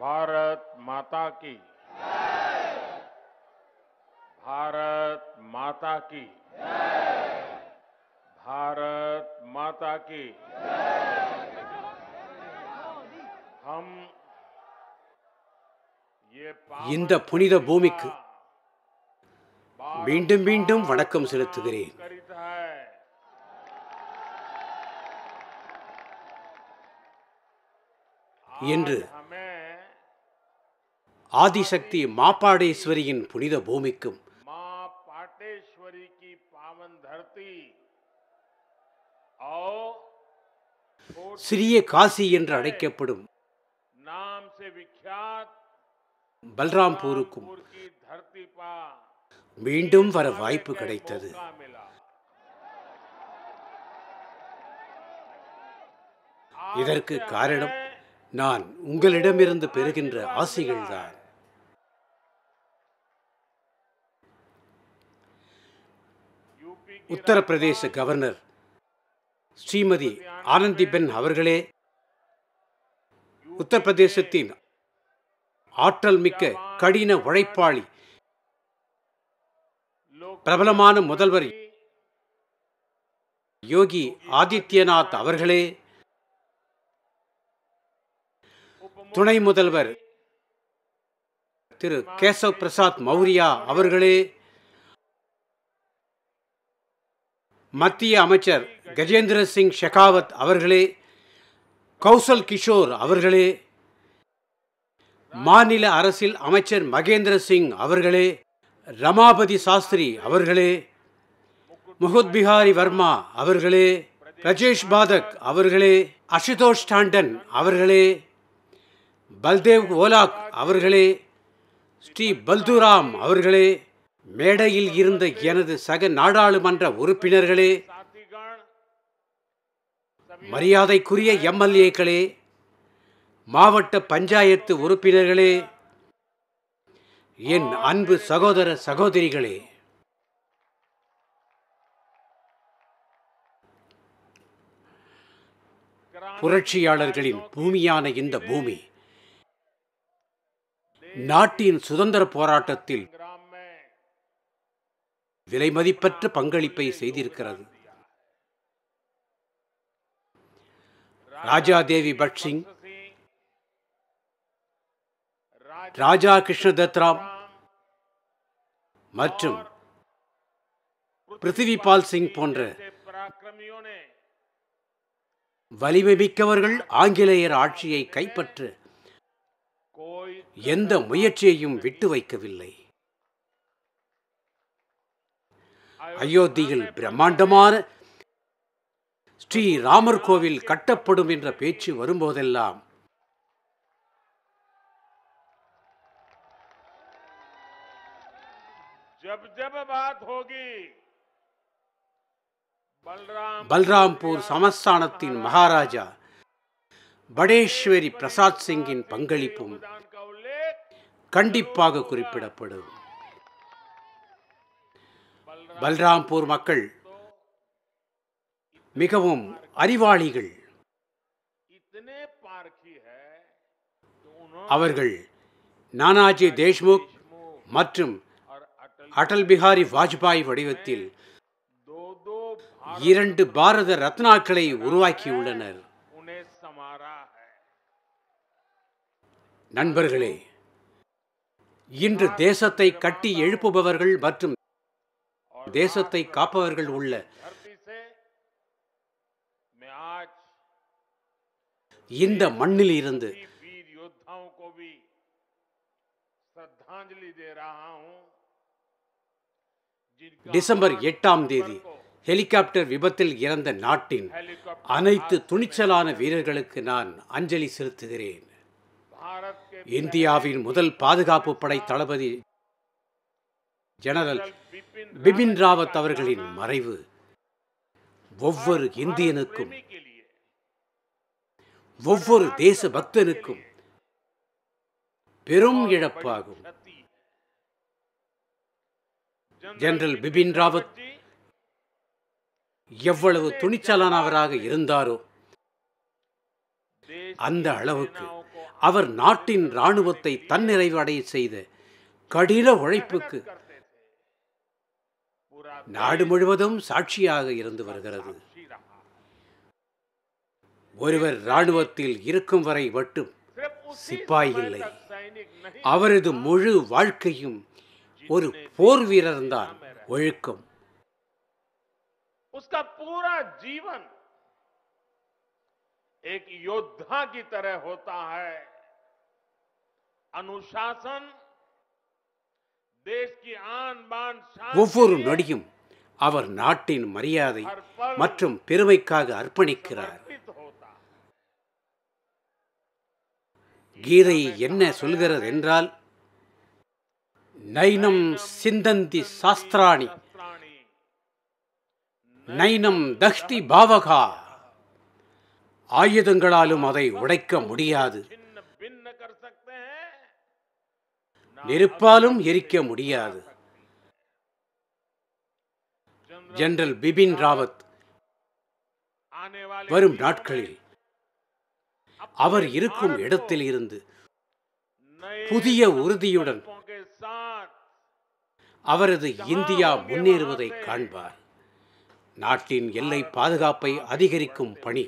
भारत माता की भारत माता की भारत माता की हम இந்த புனித பூமிக்கு மீண்டும் மீண்டும் வணக்கம் செலுத்துகிறேன் என்று ஆதிசக்தி மாபாடேஸ்வரியின் புனித பூமிக்கும் சிறிய காசி என்று அழைக்கப்படும் பல்ராம்பூருக்கும் மீண்டும் வர வாய்ப்பு கிடைத்தது இதற்கு காரணம் நான் உங்களிடமிருந்து பெறுகின்ற ஆசைகள்தான் உத்தரப்பிரதேச கவர்னர் ஸ்ரீமதி ஆனந்திபென் அவர்களே உத்தரப்பிரதேசத்தின் ஆற்றல் மிக்க கடின உழைப்பாளி பிரபலமான முதல்வர் யோகி ஆதித்யநாத் அவர்களே துணை முதல்வர் திரு கேசவ் பிரசாத் மௌரியா அவர்களே மத்திய அமைச்சர் கஜேந்திர சிங் ஷெகாவத் அவர்களே கௌசல் கிஷோர் அவர்களே மாநில அரசில் அமைச்சர் மகேந்திர சிங் அவர்களே ரமாபதி சாஸ்திரி அவர்களே முகுத் பிஹாரி வர்மா அவர்களே ரஜேஷ் பாதக் அவர்களே அசுதோஷ் டாண்டன் அவர்களே பல்தேவ் ஓலாக் அவர்களே ஸ்ரீ பல்துராம் அவர்களே மேடையில் இருந்த எனது சக நாடாளுமன்ற உறுப்பினர்களே மரியாதைக்குரிய எம்எல்ஏக்களே மாவட்ட பஞ்சாயத்து உறுப்பினர்களே என் அன்பு சகோதர சகோதரிகளே புரட்சியாளர்களின் பூமியான இந்த பூமி நாட்டின் சுதந்திர போராட்டத்தில் விலைமதிப்பற்ற பங்களிப்பை செய்திருக்கிறது ராஜா தேவி பட்சிங் ராஜா கிருஷ்ண தத்ராம் மற்றும் பிருத்திவிபால் சிங் போன்ற வலிமை மிக்கவர்கள் ஆங்கிலேயர் ஆட்சியை கைப்பற்று எந்த முயற்சியையும் விட்டு வைக்கவில்லை அயோத்தியில் பிரம்மாண்டமான ஸ்ரீ ராமர் கோவில் கட்டப்படும் என்ற பேச்சு வரும்போதெல்லாம் பல்ராம்பூர் சமஸ்தானத்தின் மகாராஜா படேஸ்வரி பிரசாத் சிங்கின் பங்களிப்பும் கண்டிப்பாக குறிப்பிடப்படும் பல்ராம்பூர் மக்கள் மிகவும் அறிவாளிகள் அவர்கள் நானாஜி தேஷ்முக் மற்றும் அடல் பிஹாரி வாஜ்பாய் வடிவத்தில் இரண்டு பாரத ரத்னாக்களை உருவாக்கியுள்ளனர் நண்பர்களே இன்று தேசத்தை கட்டி எழுப்புபவர்கள் மற்றும் தேசத்தை காப்பவர்கள் உள்ள இந்த மண்ணில் இருந்து டிசம்பர் எட்டாம் தேதி ஹெலிகாப்டர் விபத்தில் இறந்த நாட்டின் அனைத்து துணிச்சலான வீரர்களுக்கு நான் அஞ்சலி செலுத்துகிறேன் இந்தியாவின் முதல் பாதுகாப்பு படை தளபதி ஜெனரல் பிபின் ராவத் அவர்களின் மறைவு ஒவ்வொரு இந்தியனுக்கும் ஒவ்வொரு தேச பக்தனுக்கும் பெரும் இழப்பாகும் ஜெனரல் பிபின் ராவத் எவ்வளவு துணிச்சலானவராக இருந்தாரோ அந்த அளவுக்கு அவர் நாட்டின் இராணுவத்தை தன்னிறைவடைய செய்த கடின உழைப்புக்கு நாடு முழுவதும் சாட்சியாக இருந்து வருகிறது ஒருவர் இராணுவத்தில் இருக்கும் வரை மட்டும் சிப்பாய் இல்லை அவரது முழு வாழ்க்கையும் ஒரு போர் வீரர்தான் ஒழுக்கம் ஜீவன் एक योद्धा की तरह होता है अनुशासन देश की आन बान ஒவ்வொரு நொடியும் அவர் நாட்டின் மரியாதை மற்றும் பெருமைக்காக அர்ப்பணிக்கிறார் கீதை என்ன சொல்கிறது என்றால் நைனம் சிந்தந்தி சாஸ்திராணி நைனம் தஷ்டி பாவகா ஆயுதங்களாலும் அதை உடைக்க முடியாது நெருப்பாலும் எரிக்க முடியாது ஜெனரல் பிபின் ராவத் வரும் நாட்களில் அவர் இருக்கும் இடத்தில் இருந்து புதிய உறுதியுடன் அவரது இந்தியா முன்னேறுவதை காண்பார் நாட்டின் எல்லை பாதுகாப்பை அதிகரிக்கும் பணி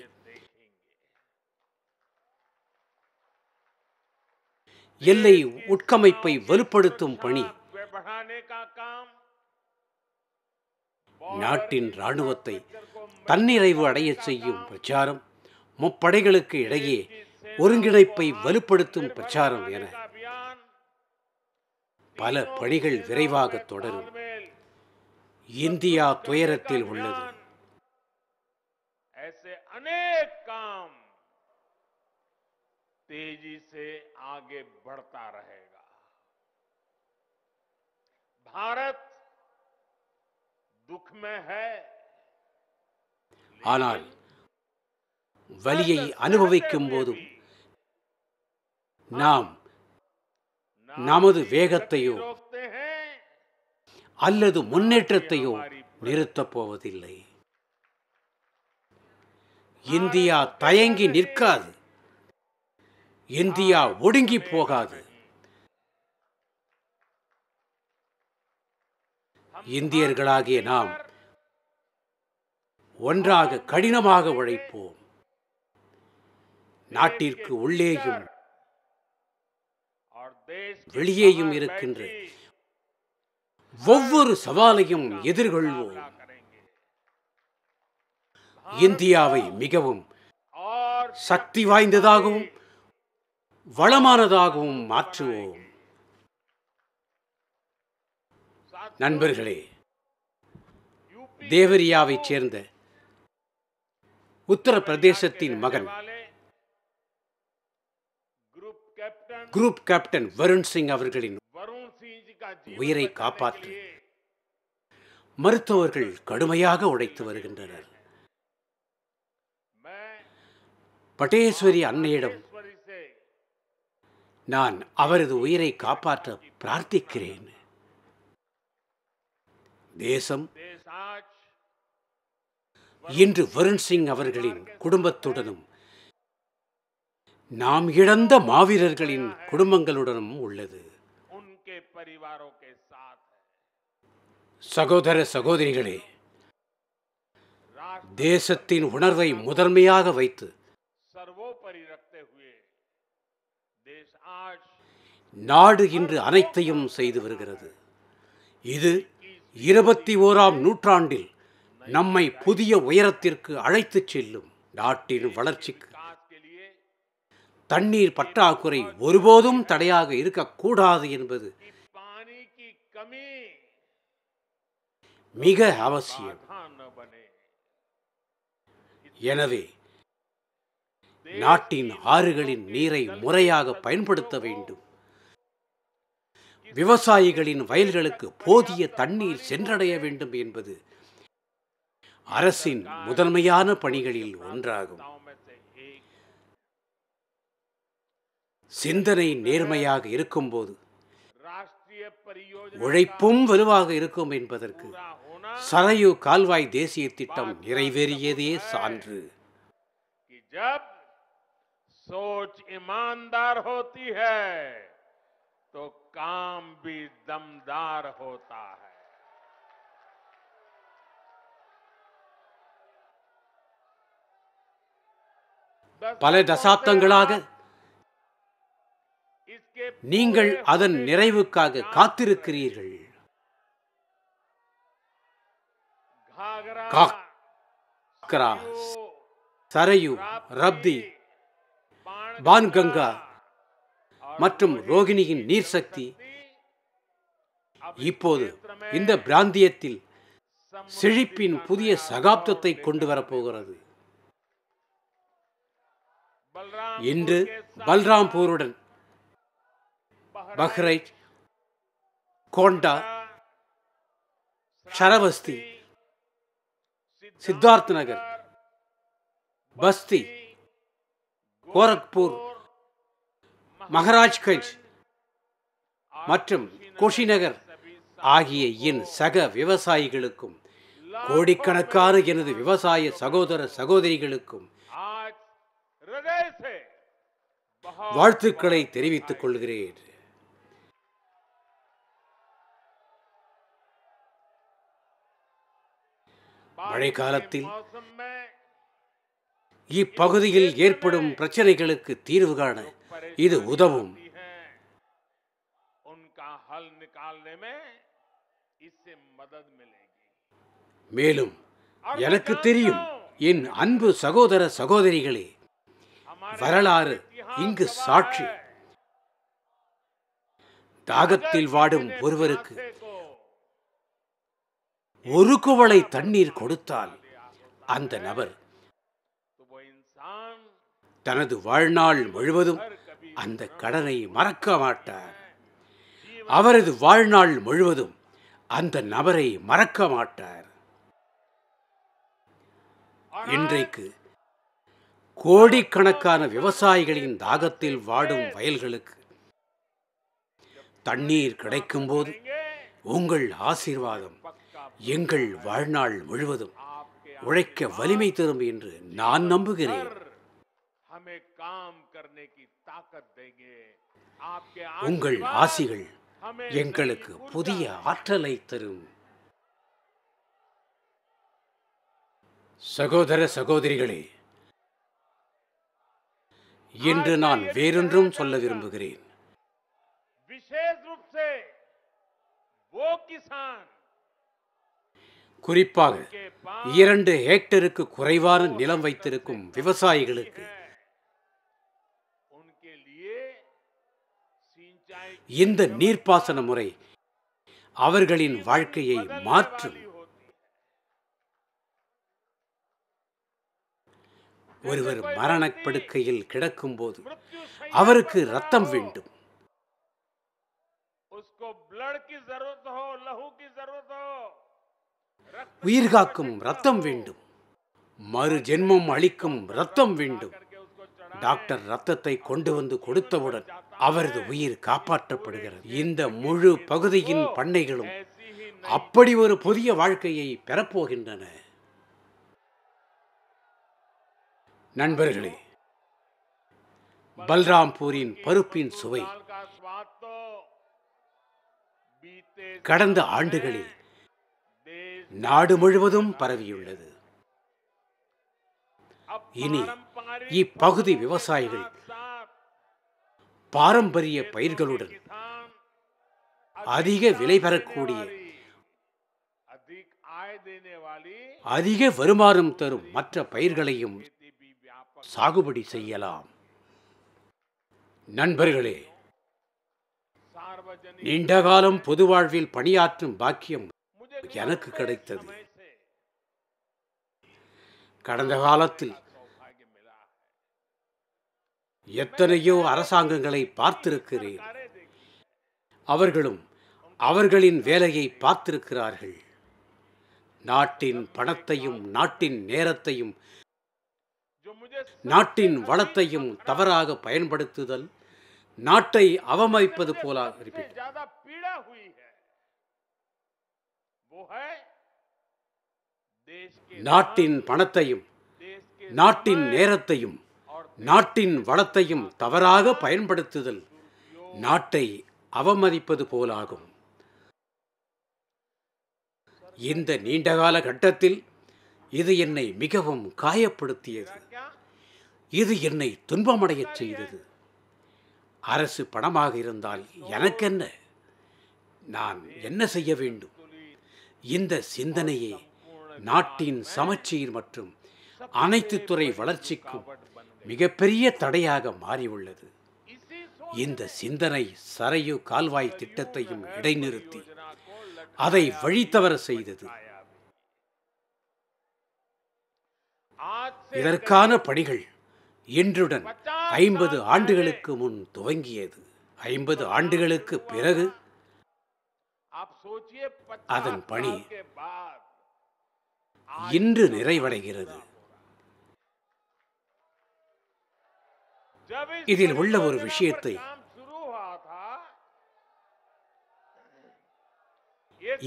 எல்லை உட்கமைப்பை வலுப்படுத்தும் பணி நாட்டின் இராணுவத்தை தன்னிறைவு அடையச் செய்யும் பிரச்சாரம் முப்படைகளுக்கு இடையே ஒருங்கிணைப்பை வலுப்படுத்தும் பிரச்சாரம் என பல பணிகள் விரைவாக தொடரும் இந்தியா துயரத்தில் உள்ளது तेजी से आगे बढ़ता रहेगा भारत दुख में है ஆனால் வலியை அனுபவிக்கும் போதும் நாம் நமது வேகத்தையோ அல்லது முன்னேற்றத்தையோ நிறுத்தப் போவதில்லை இந்தியா தயங்கி நிற்காது இந்தியா ஒடுங்கி போகாது இந்தியர்களாகிய நாம் ஒன்றாக கடினமாக உழைப்போம் நாட்டிற்கு உள்ளேயும் வெளியேயும் இருக்கின்ற ஒவ்வொரு சவாலையும் எதிர்கொள்வோம் இந்தியாவை மிகவும் சக்தி வாய்ந்ததாகவும் வளமானதாகவும் மாற்றுவோம் நண்பர்களே தேவரியாவைச் சேர்ந்த உத்தரப்பிரதேசத்தின் மகன் குரூப் கேப்டன் வருண் சிங் அவர்களின் உயிரை காப்பாற்றி மருத்துவர்கள் கடுமையாக உழைத்து வருகின்றனர் பட்டேஸ்வரி அன்னையிடம் நான் அவரது உயிரை காப்பாற்ற பிரார்த்திக்கிறேன் தேசம் இன்று வருண் சிங் அவர்களின் குடும்பத்துடனும் நாம் இழந்த மாவீரர்களின் குடும்பங்களுடனும் உள்ளது சகோதர சகோதரிகளே தேசத்தின் உணர்வை முதன்மையாக வைத்து நாடு இன்று அனைத்தையும் செய்து வருகிறது இது இருபத்தி ஓராம் நூற்றாண்டில் நம்மை புதிய உயரத்திற்கு அழைத்துச் செல்லும் நாட்டின் வளர்ச்சிக்கு தண்ணீர் பற்றாக்குறை ஒருபோதும் தடையாக இருக்கக்கூடாது என்பது மிக அவசியம் எனவே நாட்டின் ஆறுகளின் நீரை முறையாக பயன்படுத்த வேண்டும் விவசாயிகளின் வயல்களுக்கு போதிய தண்ணீர் சென்றடைய வேண்டும் என்பது அரசின் முதன்மையான பணிகளில் ஒன்றாகும் சிந்தனை நேர்மையாக இருக்கும்போது உழைப்பும் வலுவாக இருக்கும் என்பதற்கு சரையு கால்வாய் தேசிய திட்டம் நிறைவேறியதே சான்று सोच ईमानदार होती है तो काम भी दमदार होता है பல தசாப்தங்களாக நீங்கள் அதன் நிறைவுக்காக காத்திருக்கிறீர்கள் சரையு ரப்தி பான்கங்கா மற்றும் ரோகிணியின் நீர் சக்தி இப்போது இந்த பிராந்தியத்தில் செழிப்பின் புதிய சகாப்தத்தை கொண்டு வரப்போகிறது இன்று பல்ராம்பூருடன் பஹ்ரைச் கோண்டா ஷரவஸ்தி சித்தார்த் நகர் பஸ்தி கோரக்பூர் மகராஜ்கஞ்ச் மற்றும் குஷிநகர் ஆகிய என் சக விவசாயிகளுக்கும் கோடிக்கணக்கான எனது விவசாய சகோதர சகோதரிகளுக்கும் வாழ்த்துக்களை தெரிவித்துக் கொள்கிறேன் மழைக்காலத்தில் இப்பகுதியில் ஏற்படும் பிரச்சனைகளுக்கு தீர்வு காண இது உதவும் மேலும் எனக்கு தெரியும் என் அன்பு சகோதர சகோதரிகளே வரலாறு இங்கு சாட்சி தாகத்தில் வாடும் ஒருவருக்கு ஒரு குவளை தண்ணீர் கொடுத்தால் அந்த நபர் தனது வாழ்நாள் முழுவதும் அந்த கடனை மறக்க மாட்டார் அவரது வாழ்நாள் முழுவதும் அந்த நபரை மறக்க மாட்டார் இன்றைக்கு கோடிக்கணக்கான விவசாயிகளின் தாகத்தில் வாடும் வயல்களுக்கு தண்ணீர் கிடைக்கும்போது உங்கள் ஆசீர்வாதம் எங்கள் வாழ்நாள் முழுவதும் உழைக்க வலிமை தரும் என்று நான் நம்புகிறேன் உங்கள் ஆசிகள் எங்களுக்கு புதிய ஆற்றலை தரும் சகோதர சகோதரிகளே இன்று நான் வேறொன்றும் சொல்ல விரும்புகிறேன் குறிப்பாக இரண்டு ஹெக்டருக்கு குறைவான நிலம் வைத்திருக்கும் விவசாயிகளுக்கு இந்த நீர்ப்பாசன முறை அவர்களின் வாழ்க்கையை மாற்றும் ஒருவர் மரணப்படுக்கையில் கிடக்கும்போது அவருக்கு ரத்தம் வேண்டும் உயிர் காக்கும் ரத்தம் வேண்டும் மறு ஜென்மம் அளிக்கும் ரத்தம் வேண்டும் டாக்டர் ரத்தத்தை கொண்டு வந்து கொடுத்தவுடன் அவரது உயிர் காப்பாற்றப்படுகிறது இந்த முழு பகுதியின் பண்ணைகளும் அப்படி ஒரு புதிய வாழ்க்கையை பெறப்போகின்றன நண்பர்களே பல்ராம்பூரின் பருப்பின் சுவை கடந்த ஆண்டுகளில் நாடு முழுவதும் பரவியுள்ளது இனி இப்பகுதி விவசாயிகள் பாரம்பரிய பயிர்களுடன் அதிக விலை பெறக்கூடிய அதிக வருமானம் தரும் மற்ற பயிர்களையும் சாகுபடி செய்யலாம் நண்பர்களே நீண்டகாலம் பொது வாழ்வில் பணியாற்றும் பாக்கியம் எனக்கு கிடைத்தது கடந்த காலத்தில் எத்தனையோ அரசாங்கங்களை பார்த்திருக்கிறேன் அவர்களும் அவர்களின் வேலையை பார்த்திருக்கிறார்கள் நாட்டின் பணத்தையும் நாட்டின் நேரத்தையும் நாட்டின் வளத்தையும் தவறாக பயன்படுத்துதல் நாட்டை அவமதிப்பது போல நாட்டின் பணத்தையும் நாட்டின் நேரத்தையும் நாட்டின் வளத்தையும் தவறாக பயன்படுத்துதல் நாட்டை அவமதிப்பது போலாகும் இந்த நீண்டகால கட்டத்தில் இது என்னை மிகவும் காயப்படுத்தியது இது என்னை துன்பமடையச் செய்தது அரசு பணமாக இருந்தால் எனக்கென்ன நான் என்ன செய்ய வேண்டும் இந்த சிந்தனையே நாட்டின் சமச்சீர் மற்றும் அனைத்து துறை வளர்ச்சிக்கும் மிகப்பெரிய தடையாக மாறியுள்ளது இந்த சிந்தனை சரையு கால்வாய் திட்டத்தையும் இடைநிறுத்தி அதை வழித்தவர செய்தது இதற்கான பணிகள் இன்றுடன் ஐம்பது ஆண்டுகளுக்கு முன் துவங்கியது ஐம்பது ஆண்டுகளுக்கு பிறகு அதன் பணி இன்று நிறைவடைகிறது இதில் உள்ள ஒரு விஷயத்தை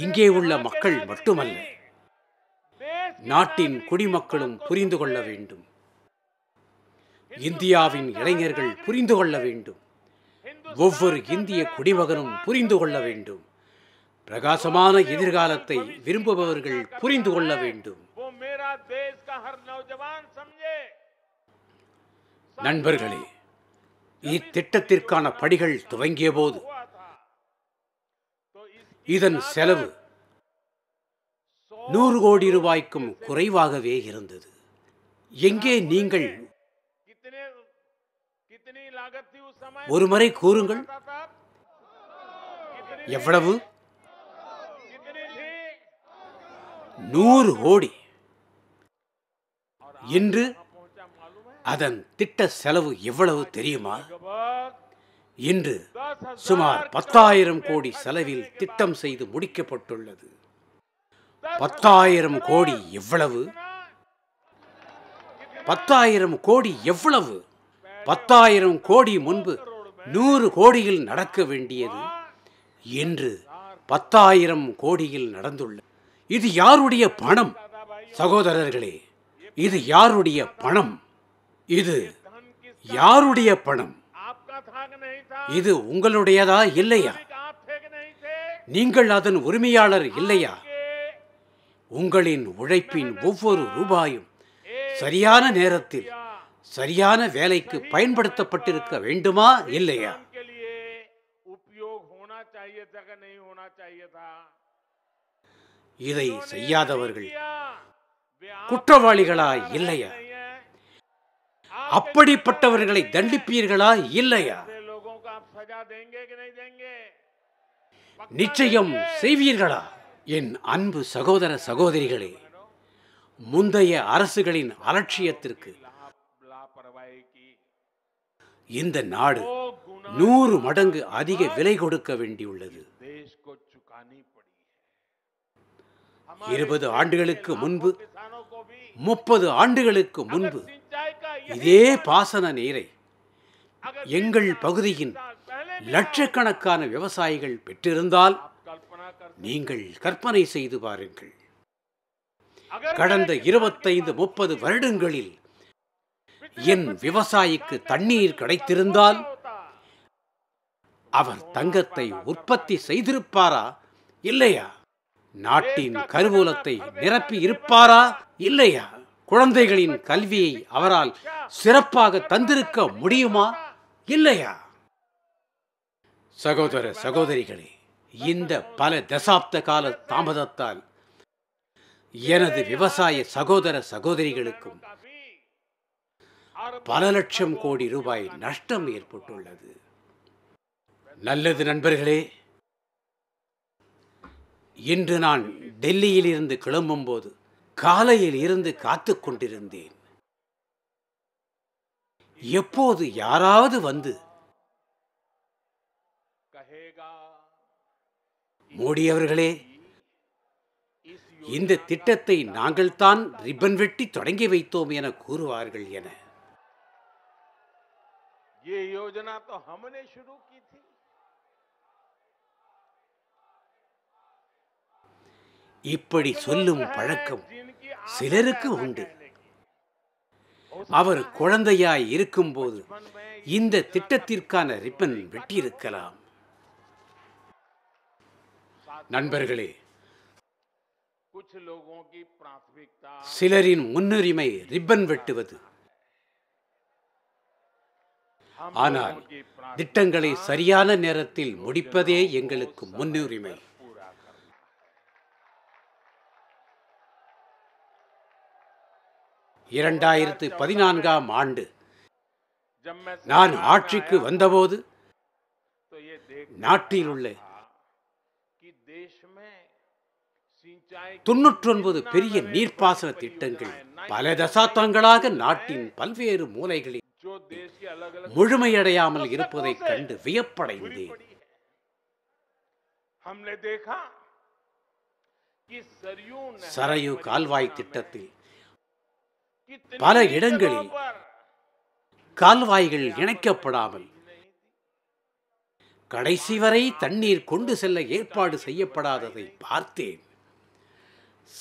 இங்கே உள்ள மக்கள் மட்டுமல்ல நாட்டின் குடிமக்களும் புரிந்து கொள்ள வேண்டும் இந்தியாவின் இளைஞர்கள் புரிந்து கொள்ள வேண்டும் ஒவ்வொரு இந்திய குடிமகனும் புரிந்து கொள்ள வேண்டும் பிரகாசமான எதிர்காலத்தை விரும்புபவர்கள் புரிந்து கொள்ள வேண்டும் நண்பர்களே இத்திட்டத்திற்கான படிகள் துவங்கிய போது இதன் செலவு நூறு கோடி ரூபாய்க்கும் குறைவாகவே இருந்தது எங்கே நீங்கள் ஒரு முறை கூறுங்கள் எவ்வளவு நூறு கோடி இன்று அதன் திட்ட செலவு எவ்வளவு தெரியுமா இன்று சுமார் பத்தாயிரம் கோடி செலவில் திட்டம் செய்து முடிக்கப்பட்டுள்ளது பத்தாயிரம் கோடி எவ்வளவு பத்தாயிரம் கோடி எவ்வளவு பத்தாயிரம் கோடி முன்பு நூறு கோடியில் நடக்க வேண்டியது என்று பத்தாயிரம் கோடியில் நடந்துள்ள இது யாருடைய பணம் சகோதரர்களே இது யாருடைய பணம் இது யாருடைய பணம் இது உங்களுடையதா இல்லையா நீங்கள் அதன் உரிமையாளர் இல்லையா உங்களின் உழைப்பின் ஒவ்வொரு ரூபாயும் சரியான நேரத்தில் சரியான வேலைக்கு பயன்படுத்தப்பட்டிருக்க வேண்டுமா இல்லையா இதை செய்யாதவர்கள் குற்றவாளிகளா இல்லையா அப்படிப்பட்டவர்களை தண்டிப்பீர்களா இல்லையா நிச்சயம் செய்வீர்களா என் அன்பு சகோதர சகோதரிகளே முந்தைய அரசுகளின் அலட்சியத்திற்கு இந்த நாடு நூறு மடங்கு அதிக விலை கொடுக்க வேண்டியுள்ளது இருபது ஆண்டுகளுக்கு முன்பு முப்பது ஆண்டுகளுக்கு முன்பு இதே பாசன நீரை எங்கள் பகுதியின் லட்சக்கணக்கான விவசாயிகள் பெற்றிருந்தால் நீங்கள் கற்பனை செய்து பாருங்கள் கடந்த இருபத்தைந்து முப்பது வருடங்களில் என் விவசாயிக்கு தண்ணீர் கிடைத்திருந்தால் அவர் தங்கத்தை உற்பத்தி செய்திருப்பாரா இல்லையா நாட்டின் கருவூலத்தை நிரப்பி இருப்பாரா இல்லையா குழந்தைகளின் கல்வியை அவரால் சிறப்பாக தந்திருக்க முடியுமா இல்லையா சகோதர சகோதரிகளே இந்த பல தசாப்த கால தாமதத்தால் எனது விவசாய சகோதர சகோதரிகளுக்கும் பல லட்சம் கோடி ரூபாய் நஷ்டம் ஏற்பட்டுள்ளது நல்லது நண்பர்களே இன்று நான் டெல்லியிலிருந்து கிளம்பும்போது காலையில் இருந்து காத்து கொண்டிருந்தேன் எப்போது யாராவது வந்து மோடியவர்களே இந்த திட்டத்தை நாங்கள் தான் ரிப்பன் வெட்டி தொடங்கி வைத்தோம் என கூறுவார்கள் என யோஜனா இப்படி சொல்லும் பழக்கம் சிலருக்கு உண்டு அவர் குழந்தையாய் இருக்கும்போது இந்த திட்டத்திற்கான ரிப்பன் வெட்டியிருக்கலாம் நண்பர்களே சிலரின் முன்னுரிமை ரிப்பன் வெட்டுவது ஆனால் திட்டங்களை சரியான நேரத்தில் முடிப்பதே எங்களுக்கு முன்னுரிமை இரண்டாயிரத்து பதினான்காம் ஆண்டு நான் ஆட்சிக்கு வந்தபோது நாட்டில் உள்ள ஒன்பது பெரிய நீர்ப்பாசன திட்டங்கள் பல தசாப்தங்களாக நாட்டின் பல்வேறு மூலைகளில் முழுமையடையாமல் இருப்பதைக் கண்டு வியப்படைந்தேன் சரையு கால்வாய் திட்டத்தில் பல இடங்களில் கால்வாய்கள் இணைக்கப்படாமல் கடைசி வரை தண்ணீர் கொண்டு செல்ல ஏற்பாடு செய்யப்படாததை பார்த்தேன்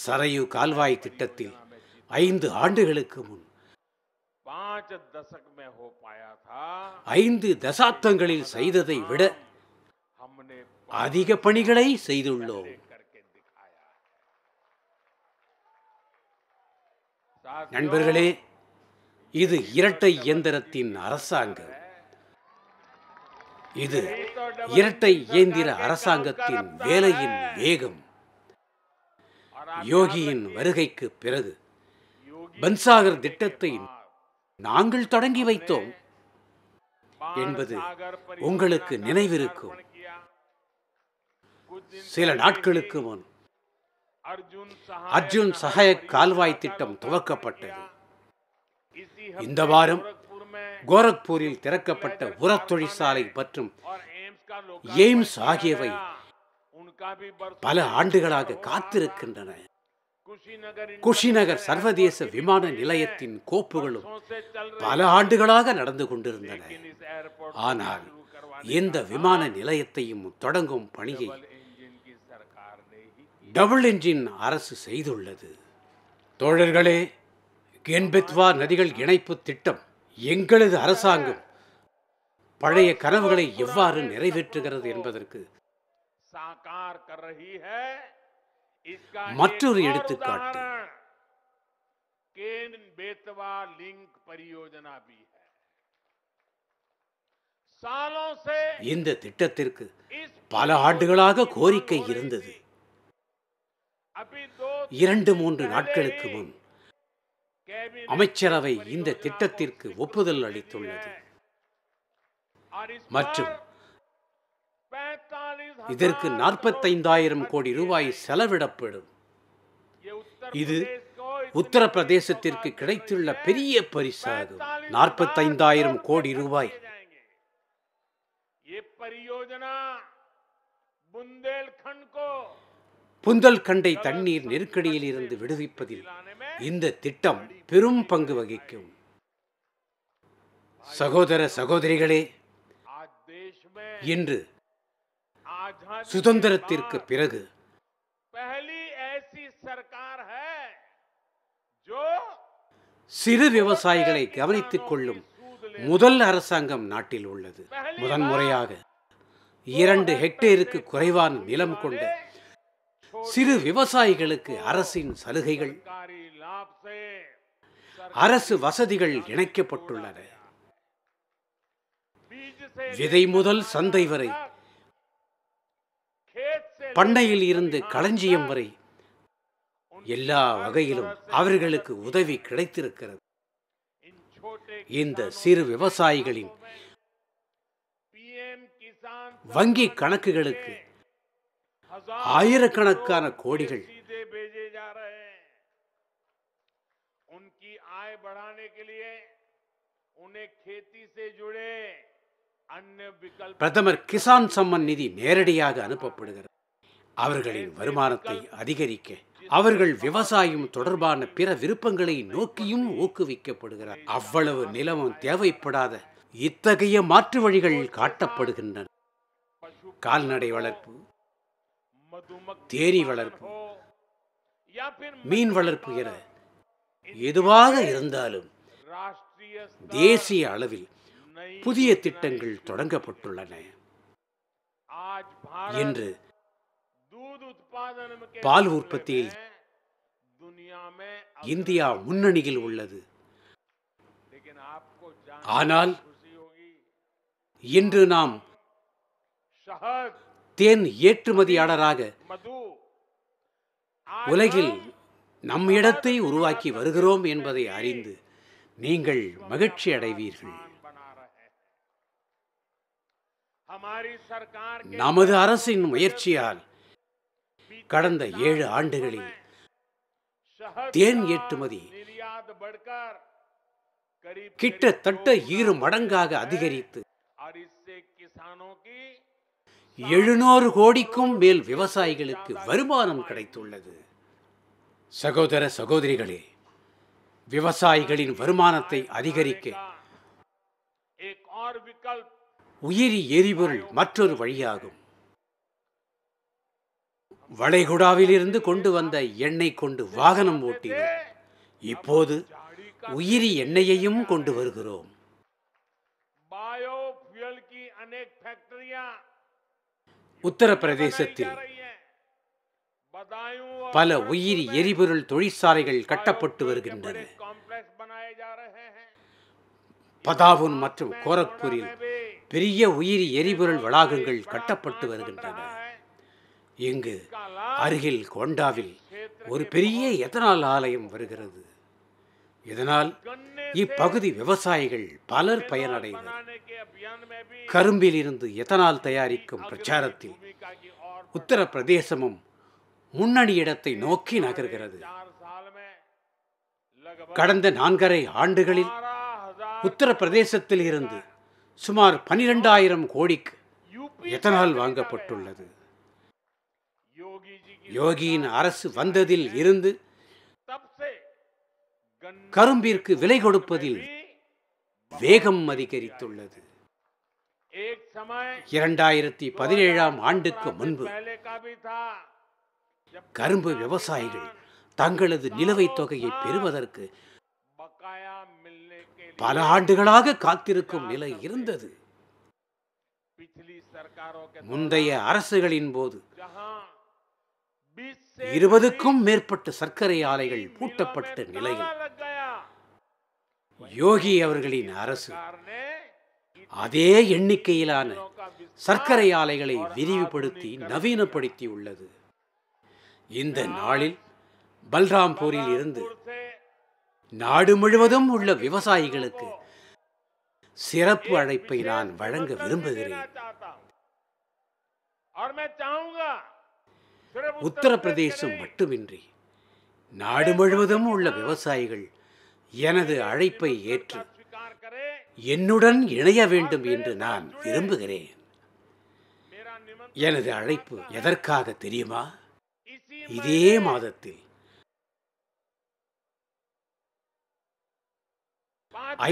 சரையு கால்வாய் திட்டத்தில் ஐந்து ஆண்டுகளுக்கு முன் ஐந்து தசாப்தங்களில் செய்ததை விட அதிக பணிகளை செய்துள்ளோம் நண்பர்களே இது இரட்டை இயந்திரத்தின் அரசாங்கம் இது இரட்டை இயந்திர அரசாங்கத்தின் வேலையின் வேகம் யோகியின் வருகைக்கு பிறகு பன்சாகர் திட்டத்தை நாங்கள் தொடங்கி வைத்தோம் என்பது உங்களுக்கு நினைவிருக்கும் சில நாட்களுக்கு முன் அர்ஜுன் சகாய கால்வாய் திட்டம் துவக்கப்பட்டது இந்த வாரம் கோரக்பூரில் திறக்கப்பட்ட உர தொழிற்சாலை மற்றும் எய்ம்ஸ் ஆகியவை பல ஆண்டுகளாக காத்திருக்கின்றன குஷிநகர் சர்வதேச விமான நிலையத்தின் கோப்புகளும் பல ஆண்டுகளாக நடந்து கொண்டிருந்தன ஆனால் எந்த விமான நிலையத்தையும் தொடங்கும் பணியை டபுள் என்ஜின் அரசு செய்துள்ளது தோழர்களே கென்பெத்வா நதிகள் இணைப்பு திட்டம் எங்களது அரசாங்கம் பழைய கனவுகளை எவ்வாறு நிறைவேற்றுகிறது என்பதற்கு மற்றொரு எடுத்துக்காட்டு இந்த திட்டத்திற்கு பல ஆண்டுகளாக கோரிக்கை இருந்தது இரண்டு மூன்று நாட்களுக்கு முன் அமைச்சரவை இந்த திட்டத்திற்கு ஒப்புதல் அளித்துள்ளது மற்றும் இதற்கு நாற்பத்தைந்தாயிரம் கோடி ரூபாய் செலவிடப்படும் இது உத்தரப்பிரதேசத்திற்கு கிடைத்துள்ள பெரிய பரிசாகும் நாற்பத்தைந்தாயிரம் கோடி ரூபாய் புந்தல் கண்டை தண்ணீர் நெருக்கடியில் இருந்து விடுவிப்பதில் இந்த திட்டம் பெரும் பங்கு வகிக்கும் சகோதர சகோதரிகளே இன்று சுதந்திரத்திற்கு பிறகு சிறு விவசாயிகளை கவனித்துக் கொள்ளும் முதல் அரசாங்கம் நாட்டில் உள்ளது முதன்முறையாக இரண்டு ஹெக்டேருக்கு குறைவான நிலம் கொண்ட சிறு விவசாயிகளுக்கு அரசின் சலுகைகள் அரசு வசதிகள் இணைக்கப்பட்டுள்ளன விதை முதல் சந்தை வரை பண்ணையில் இருந்து களஞ்சியம் வரை எல்லா வகையிலும் அவர்களுக்கு உதவி கிடைத்திருக்கிறது இந்த சிறு விவசாயிகளின் வங்கி கணக்குகளுக்கு ஆயிரக்கணக்கான கோடிகள் பிரதமர் கிசான் சம்மன் நிதி நேரடியாக அனுப்பப்படுகிறது அவர்களின் வருமானத்தை அதிகரிக்க அவர்கள் விவசாயம் தொடர்பான பிற விருப்பங்களை நோக்கியும் ஊக்குவிக்கப்படுகிறார் அவ்வளவு நிலமும் தேவைப்படாத இத்தகைய மாற்று வழிகள் காட்டப்படுகின்றன கால்நடை வளர்ப்பு தேரி வளர்ப்பு மீன் வளர்ப்பு என எதுவாக இருந்தாலும் தேசிய அளவில் புதிய திட்டங்கள் தொடங்கப்பட்டுள்ளன இன்று பால் உற்பத்தியில் இந்தியா முன்னணியில் உள்ளது ஆனால் இன்று நாம் தேன் ஏற்றுமதியாளராக உலகில் நம் இடத்தை உருவாக்கி வருகிறோம் என்பதை அறிந்து நீங்கள் மகிழ்ச்சி அடைவீர்கள் நமது அரசின் முயற்சியால் கடந்த ஏழு ஆண்டுகளில் தேன் ஏற்றுமதி கிட்டத்தட்ட இரு மடங்காக அதிகரித்து எழுநூறு கோடிக்கும் மேல் விவசாயிகளுக்கு வருமானம் கிடைத்துள்ளது சகோதர சகோதரிகளே விவசாயிகளின் வருமானத்தை அதிகரிக்க உயிரி எரிபொருள் மற்றொரு வழியாகும் வளைகுடாவிலிருந்து கொண்டு வந்த எண்ணெய் கொண்டு வாகனம் ஓட்டினோம் இப்போது உயிரி எண்ணெயையும் கொண்டு வருகிறோம் உத்தரப்பிரதேசத்தில் பல உயிரி எரிபொருள் தொழிற்சாலைகள் கட்டப்பட்டு வருகின்றன பதாவுன் மற்றும் கோரக்பூரில் பெரிய உயிரி எரிபொருள் வளாகங்கள் கட்டப்பட்டு வருகின்றன இங்கு அருகில் கொண்டாவில் ஒரு பெரிய எத்தனால் ஆலயம் வருகிறது இதனால் இப்பகுதி விவசாயிகள் பலர் பயனடைந்தனர் கரும்பில் இருந்து எத்தனால் தயாரிக்கும் பிரச்சாரத்தில் உத்தரப்பிரதேசமும் முன்னணி இடத்தை நோக்கி நகர்கிறது கடந்த நான்கரை ஆண்டுகளில் உத்தரப்பிரதேசத்தில் இருந்து சுமார் பனிரெண்டாயிரம் கோடிக்கு எத்தனால் வாங்கப்பட்டுள்ளது யோகியின் அரசு வந்ததில் இருந்து கரும்பிற்கு விலை கொடுப்பதில் வேகம் அதிகரித்துள்ளது இரண்டாயிரத்தி பதினேழாம் ஆண்டுக்கு முன்பு கரும்பு விவசாயிகள் தங்களது நிலவை தொகையை பெறுவதற்கு பல ஆண்டுகளாக காத்திருக்கும் நிலை இருந்தது முந்தைய அரசுகளின் போது இருபதுக்கும் மேற்பட்ட சர்க்கரை ஆலைகள் பூட்டப்பட்ட நிலையில் யோகி அவர்களின் அரசு அதே எண்ணிக்கையிலான சர்க்கரை ஆலைகளை விரிவுபடுத்தி நவீனப்படுத்தி உள்ளது இந்த நாளில் பல்ராம்பூரில் இருந்து நாடு முழுவதும் உள்ள விவசாயிகளுக்கு சிறப்பு அழைப்பை நான் வழங்க விரும்புகிறேன் உத்தரப்பிரதேசம் மட்டுமின்றி நாடு முழுவதும் உள்ள விவசாயிகள் எனது அழைப்பை ஏற்று என்னுடன் இணைய வேண்டும் என்று நான் விரும்புகிறேன் எனது அழைப்பு எதற்காக தெரியுமா இதே மாதத்தில்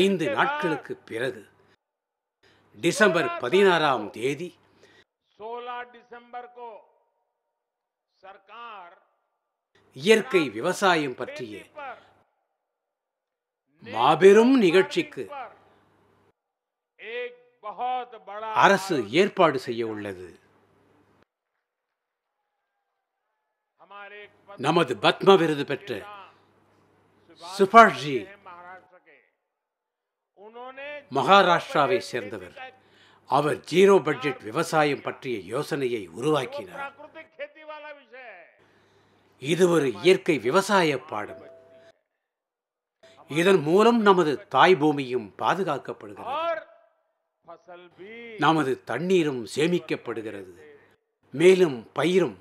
ஐந்து நாட்களுக்கு பிறகு டிசம்பர் பதினாறாம் தேதி இயற்கை விவசாயம் பற்றிய மாபெரும் நிகழ்ச்சிக்கு அரசு ஏற்பாடு செய்ய உள்ளது நமது பத்ம விருது பெற்ற சுபாஷ்ஜி மகாராஷ்டிராவை சேர்ந்தவர் அவர் ஜீரோ பட்ஜெட் விவசாயம் பற்றிய யோசனையை உருவாக்கினார் இது ஒரு இயற்கை விவசாய பாடம் இதன் மூலம் நமது தாய் பூமியும் பாதுகாக்கப்படுகிறது நமது தண்ணீரும் சேமிக்கப்படுகிறது மேலும் பயிரும்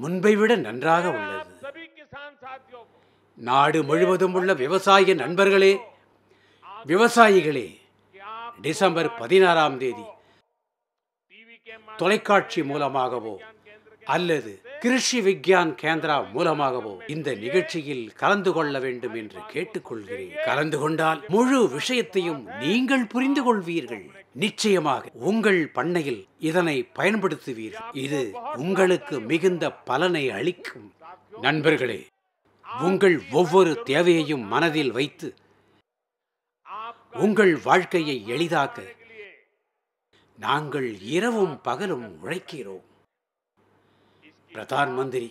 முன்பை விட நன்றாக உள்ளது நாடு முழுவதும் உள்ள விவசாய நண்பர்களே விவசாயிகளே டிசம்பர் பதினாறாம் தேதி தொலைக்காட்சி மூலமாகவோ அல்லது கிருஷி விக்யான் கேந்திரா மூலமாகவோ இந்த நிகழ்ச்சியில் கலந்து கொள்ள வேண்டும் என்று கேட்டுக்கொள்கிறேன் கலந்து கொண்டால் முழு விஷயத்தையும் நீங்கள் புரிந்து கொள்வீர்கள் நிச்சயமாக உங்கள் பண்ணையில் இதனை பயன்படுத்துவீர்கள் இது உங்களுக்கு மிகுந்த பலனை அளிக்கும் நண்பர்களே உங்கள் ஒவ்வொரு தேவையையும் மனதில் வைத்து உங்கள் வாழ்க்கையை எளிதாக்க நாங்கள் இரவும் பகலும் உழைக்கிறோம் பிரதான் மந்திரி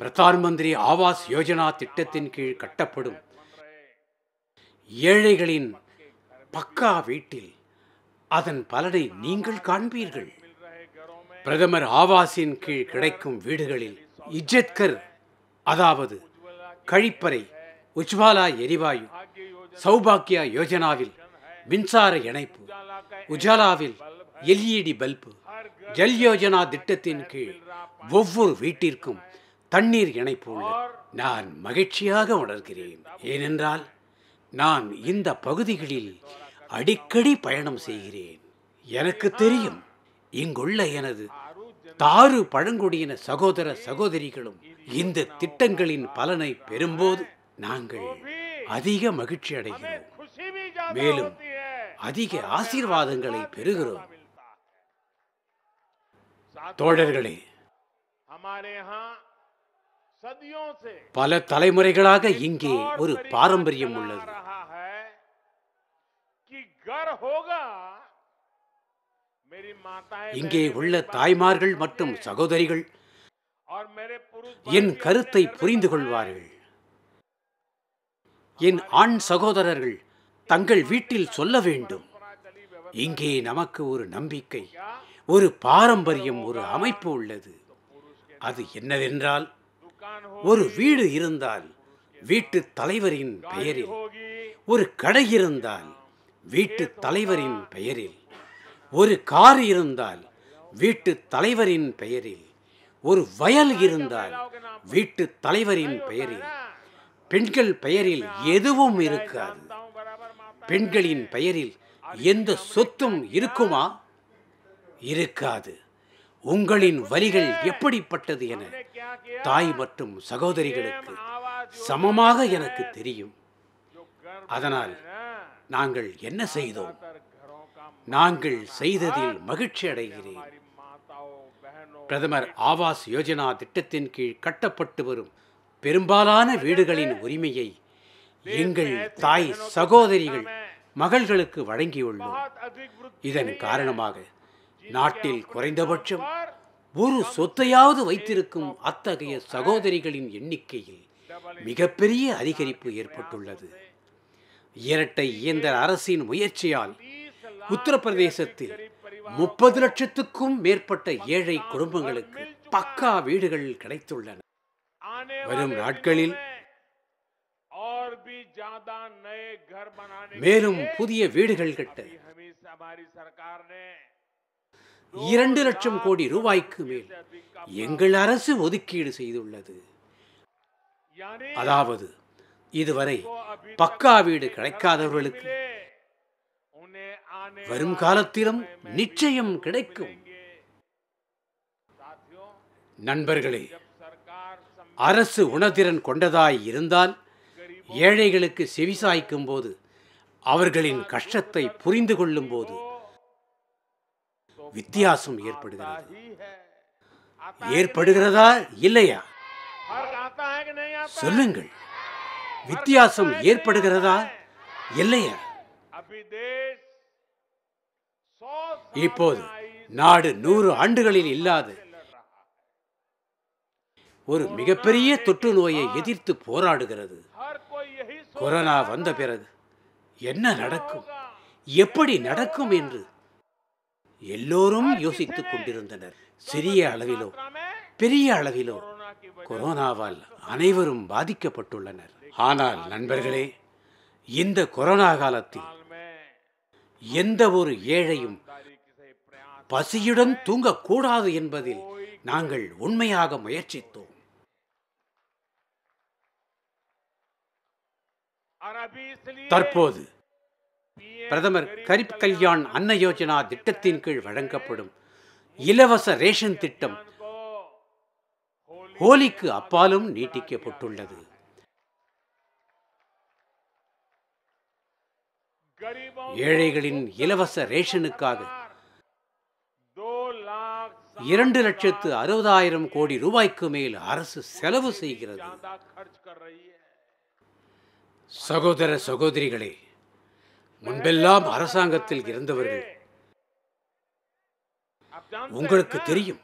பிரதான் மந்திரி ஆவாஸ் யோஜனா திட்டத்தின் கீழ் கட்டப்படும் ஏழைகளின் பக்கா வீட்டில் அதன் பலனை நீங்கள் காண்பீர்கள் பிரதமர் ஆவாஸின் கீழ் கிடைக்கும் வீடுகளில் இஜ்ஜத்கர் அதாவது கழிப்பறை உஜ்வாலா எரிவாயு சௌபாக்கியா யோஜனாவில் மின்சார இணைப்பு உஜாலாவில் எல்இடி பல்பு ஜல் யோஜனா திட்டத்தின் கீழ் ஒவ்வொரு வீட்டிற்கும் தண்ணீர் இணைப்பு உள்ளது நான் மகிழ்ச்சியாக உணர்கிறேன் ஏனென்றால் நான் இந்த பகுதிகளில் அடிக்கடி பயணம் செய்கிறேன் எனக்கு தெரியும் இங்குள்ள எனது தாறு பழங்குடியின சகோதர சகோதரிகளும் இந்த திட்டங்களின் பலனை பெறும்போது நாங்கள் அதிக மகிழ்ச்சி அடைகிறோம் மேலும் அதிக ஆசீர்வாதங்களை பெறுகிறோம் தோழர்களே பல தலைமுறைகளாக இங்கே ஒரு பாரம்பரியம் உள்ளது இங்கே உள்ள தாய்மார்கள் மற்றும் சகோதரிகள் என் கருத்தை புரிந்து கொள்வார்கள் என் ஆண் சகோதரர்கள் தங்கள் வீட்டில் சொல்ல வேண்டும் இங்கே நமக்கு ஒரு நம்பிக்கை ஒரு பாரம்பரியம் ஒரு அமைப்பு உள்ளது அது என்னவென்றால் ஒரு வீடு இருந்தால் வீட்டு தலைவரின் பெயரில் ஒரு கடை இருந்தால் வீட்டு தலைவரின் பெயரில் ஒரு கார் இருந்தால் வீட்டு தலைவரின் பெயரில் ஒரு வயல் இருந்தால் வீட்டு தலைவரின் பெயரில் பெண்கள் பெயரில் எதுவும் இருக்காது பெண்களின் பெயரில் எந்த சொத்தும் இருக்குமா இருக்காது உங்களின் வலிகள் எப்படிப்பட்டது என தாய் மற்றும் சகோதரிகளுக்கு சமமாக எனக்கு தெரியும் அதனால் நாங்கள் என்ன செய்தோம் நாங்கள் செய்ததில் மகிழ்ச்சி அடைகிறேன் பிரதமர் ஆவாஸ் யோஜனா திட்டத்தின் கீழ் கட்டப்பட்டு வரும் பெரும்பாலான வீடுகளின் உரிமையை எங்கள் தாய் சகோதரிகள் மகள்களுக்கு வழங்கியுள்ளோம் இதன் காரணமாக நாட்டில் குறைந்தபட்சம் ஒரு சொத்தையாவது வைத்திருக்கும் அத்தகைய சகோதரிகளின் எண்ணிக்கையில் மிகப்பெரிய அதிகரிப்பு ஏற்பட்டுள்ளது இரட்டை இயந்திர அரசின் முயற்சியால் உத்தரப்பிரதேசத்தில் முப்பது லட்சத்துக்கும் மேற்பட்ட ஏழை குடும்பங்களுக்கு பக்கா வீடுகள் கிடைத்துள்ளன வரும் நாட்களில் மேலும் புதிய வீடுகள் கட்ட இரண்டு லட்சம் கோடி ரூபாய்க்கு மேல் எங்கள் அரசு ஒதுக்கீடு செய்துள்ளது அதாவது இதுவரை பக்கா வீடு கிடைக்காதவர்களுக்கு வரும் காலத்திலும் நிச்சயம் கிடைக்கும் நண்பர்களே அரசு உணர்திறன் கொண்டதாய் இருந்தால் ஏழைகளுக்கு செவிசாய்க்கும் போது அவர்களின் கஷ்டத்தை புரிந்து கொள்ளும் போது வித்தியாசம் ஏற்படுகிறது ஏற்படுகிறதா இல்லையா சொல்லுங்கள் வித்தியாசம் ஏற்படுகிறதா இல்லையா இப்போது நாடு நூறு ஆண்டுகளில் இல்லாது ஒரு மிகப்பெரிய தொற்று நோயை எதிர்த்து போராடுகிறது கொரோனா வந்த பிறகு என்ன நடக்கும் எப்படி நடக்கும் என்று எல்லோரும் யோசித்துக் கொண்டிருந்தனர் சிறிய அளவிலோ பெரிய அளவிலோ கொரோனாவால் அனைவரும் பாதிக்கப்பட்டுள்ளனர் ஆனால் நண்பர்களே இந்த கொரோனா காலத்தில் எந்த ஒரு ஏழையும் பசியுடன் தூங்கக்கூடாது என்பதில் நாங்கள் உண்மையாக முயற்சித்தோம் தற்போது பிரதமர் கரிப் கல்யாண் அன்ன யோஜனா திட்டத்தின் கீழ் வழங்கப்படும் இலவச ரேஷன் திட்டம் ஹோலிக்கு அப்பாலும் நீட்டிக்கப்பட்டுள்ளது ஏழைகளின் இலவச ரேஷனுக்காக இரண்டு லட்சத்து அறுபதாயிரம் கோடி ரூபாய்க்கு மேல் அரசு செலவு செய்கிறது சகோதர சகோதரிகளே முன்பெல்லாம் அரசாங்கத்தில் இருந்தவர்கள் உங்களுக்கு தெரியும்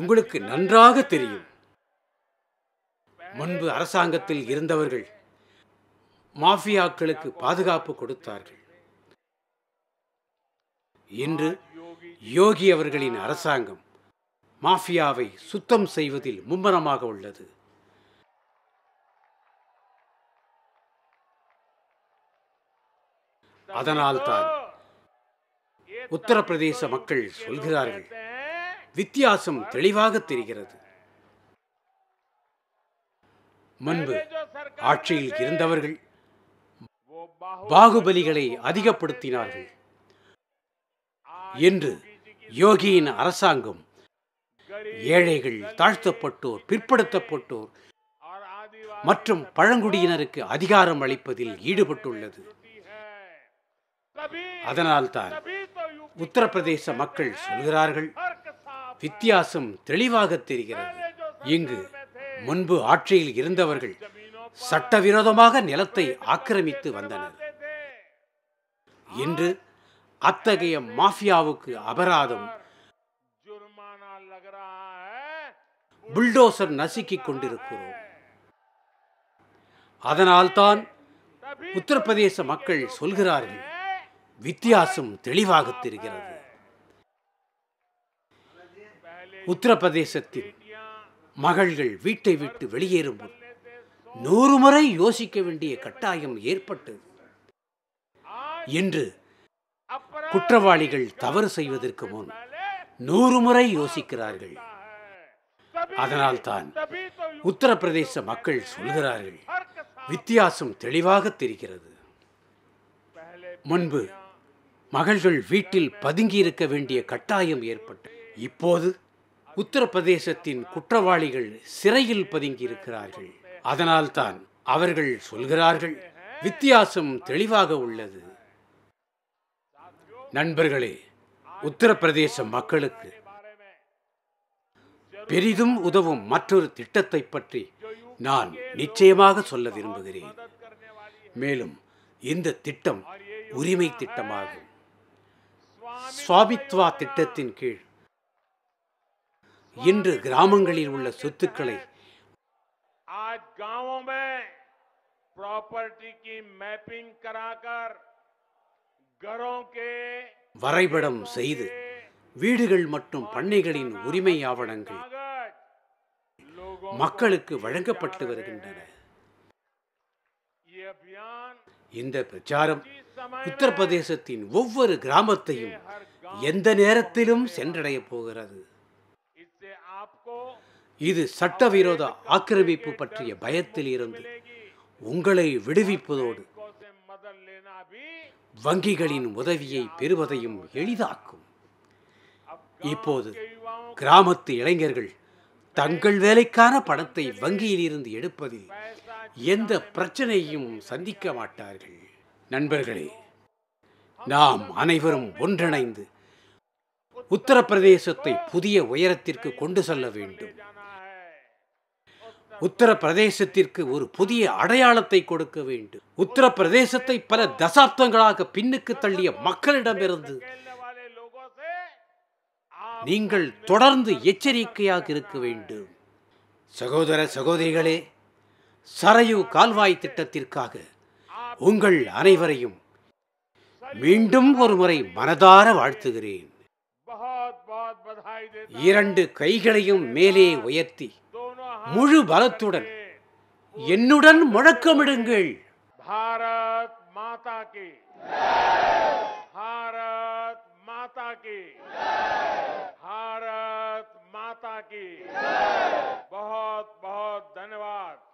உங்களுக்கு நன்றாக தெரியும் முன்பு அரசாங்கத்தில் இருந்தவர்கள் மாஃபியாக்களுக்கு பாதுகாப்பு கொடுத்தார்கள் இன்று யோகி அவர்களின் அரசாங்கம் மாஃபியாவை சுத்தம் செய்வதில் மும்மரமாக உள்ளது அதனால்தான் உத்தரப்பிரதேச மக்கள் சொல்கிறார்கள் வித்தியாசம் தெளிவாக தெரிகிறது முன்பு ஆட்சியில் இருந்தவர்கள் பாகுபலிகளை அதிகப்படுத்தினார்கள் என்று யோகியின் அரசாங்கம் ஏழைகள் தாழ்த்தப்பட்டோர் பிற்படுத்தப்பட்டோர் மற்றும் பழங்குடியினருக்கு அதிகாரம் அளிப்பதில் ஈடுபட்டுள்ளது அதனால்தான் உத்தரப்பிரதேச மக்கள் சொல்கிறார்கள் வித்தியாசம் தெளிவாக தெரிகிறது இங்கு முன்பு ஆட்சியில் இருந்தவர்கள் சட்டவிரோதமாக நிலத்தை ஆக்கிரமித்து வந்தனர் இன்று அத்தகைய மாஃபியாவுக்கு அபராதம் புல்டோசர் நசுக்கிக் கொண்டிருக்கிறோம் அதனால்தான் உத்தரப்பிரதேச மக்கள் சொல்கிறார்கள் வித்தியாசம் தெளிவாக தெரிகிறது உத்தரப்பிரதேசத்தில் மகள்கள் வீட்டை விட்டு வெளியேறும் நூறு முறை யோசிக்க வேண்டிய கட்டாயம் ஏற்பட்டது என்று குற்றவாளிகள் தவறு செய்வதற்கு முன் நூறு முறை யோசிக்கிறார்கள் அதனால்தான் உத்தரப்பிரதேச மக்கள் சொல்கிறார்கள் வித்தியாசம் தெளிவாக தெரிகிறது முன்பு மகள்கள் வீட்டில் பதுங்கியிருக்க வேண்டிய கட்டாயம் ஏற்பட்டது இப்போது உத்தரப்பிரதேசத்தின் குற்றவாளிகள் சிறையில் பதுங்கியிருக்கிறார்கள் அதனால்தான் அவர்கள் சொல்கிறார்கள் வித்தியாசம் தெளிவாக உள்ளது நண்பர்களே உத்தரப்பிரதேச மக்களுக்கு பெரிதும் உதவும் மற்றொரு திட்டத்தை பற்றி நான் நிச்சயமாக சொல்ல விரும்புகிறேன் மேலும் இந்த திட்டம் உரிமை திட்டமாகும் சுவாமித்வா திட்டத்தின் கீழ் இன்று கிராமங்களில் உள்ள சொத்துக்களை வரைபடம் செய்து வீடுகள் மற்றும் பண்ணைகளின் உரிமை ஆவணங்கள் மக்களுக்கு வழங்கப்பட்டு வருகின்றன இந்த பிரச்சாரம் உத்தரப்பிரதேசத்தின் ஒவ்வொரு கிராமத்தையும் எந்த நேரத்திலும் சென்றடைய போகிறது இது சட்டவிரோத ஆக்கிரமிப்பு பற்றிய பயத்தில் இருந்து உங்களை விடுவிப்பதோடு வங்கிகளின் உதவியை பெறுவதையும் எளிதாக்கும் இப்போது கிராமத்து இளைஞர்கள் தங்கள் வேலைக்கான பணத்தை வங்கியில் இருந்து எடுப்பதில் எந்த பிரச்சனையும் சந்திக்க மாட்டார்கள் நண்பர்களே நாம் அனைவரும் ஒன்றிணைந்து உத்தரப்பிரதேசத்தை புதிய உயரத்திற்கு கொண்டு செல்ல வேண்டும் உத்தரப்பிரதேசத்திற்கு ஒரு புதிய அடையாளத்தை கொடுக்க வேண்டும் உத்தரப்பிரதேசத்தை பல தசாப்தங்களாக பின்னுக்கு தள்ளிய மக்களிடமிருந்து நீங்கள் தொடர்ந்து எச்சரிக்கையாக இருக்க வேண்டும் சகோதர சகோதரிகளே சரையு கால்வாய் திட்டத்திற்காக உங்கள் அனைவரையும் மீண்டும் ஒரு முறை மனதார வாழ்த்துகிறேன் இரண்டு கைகளையும் மேலே உயர்த்தி முழு பலத்துடன் என்னுடன் முழக்கமிடுங்கள் பாரத் மாதா கே பாரத் மாதா கே பாரத் மாதா கே பஹத் பஹத் தன்யவாத்